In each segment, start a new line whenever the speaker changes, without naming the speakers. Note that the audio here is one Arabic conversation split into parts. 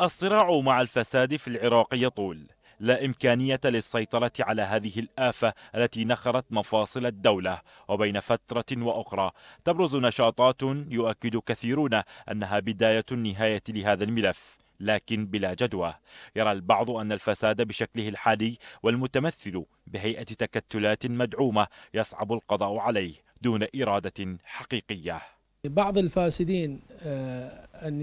الصراع مع الفساد في العراق يطول لا إمكانية للسيطرة على هذه الآفة التي نخرت مفاصل الدولة وبين فترة وأخرى تبرز نشاطات يؤكد كثيرون أنها بداية النهاية لهذا الملف لكن بلا جدوى يرى البعض أن الفساد بشكله الحالي والمتمثل بهيئة تكتلات مدعومة يصعب القضاء عليه دون إرادة حقيقية
بعض الفاسدين آه، أن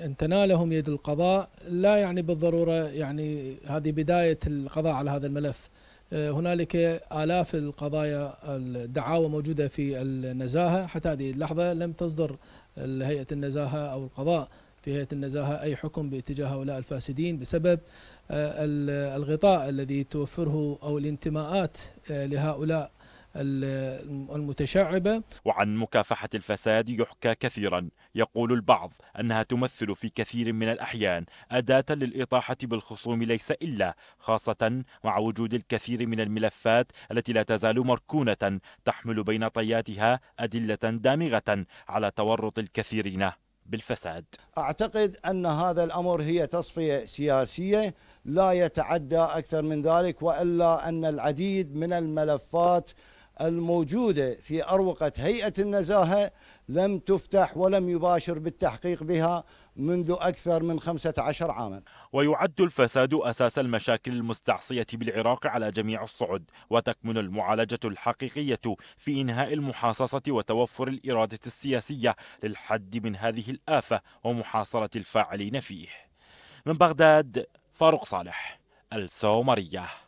أن تنالهم يد القضاء لا يعني بالضرورة يعني هذه بداية القضاء على هذا الملف آه، هنالك آلاف القضايا الدعاوى موجودة في النزاهة حتى هذه اللحظة لم تصدر هيئة النزاهة أو القضاء في هيئة النزاهة أي حكم باتجاه هؤلاء الفاسدين بسبب آه، الغطاء الذي توفره أو الانتماءات لهؤلاء المتشعبة
وعن مكافحة الفساد يحكى كثيرا يقول البعض أنها تمثل في كثير من الأحيان أداة للإطاحة بالخصوم ليس إلا خاصة مع وجود الكثير من الملفات التي لا تزال مركونة تحمل بين طياتها أدلة دامغة على تورط الكثيرين بالفساد
أعتقد أن هذا الأمر هي تصفية سياسية لا يتعدى أكثر من ذلك وإلا أن العديد من الملفات الموجودة في أروقة هيئة النزاهة لم تفتح ولم يباشر بالتحقيق بها منذ أكثر من 15 عاما
ويعد الفساد أساس المشاكل المستعصية بالعراق على جميع الصعد وتكمن المعالجة الحقيقية في إنهاء المحاصصة وتوفر الإرادة السياسية للحد من هذه الآفة ومحاصرة الفاعلين فيه من بغداد فاروق صالح السومريه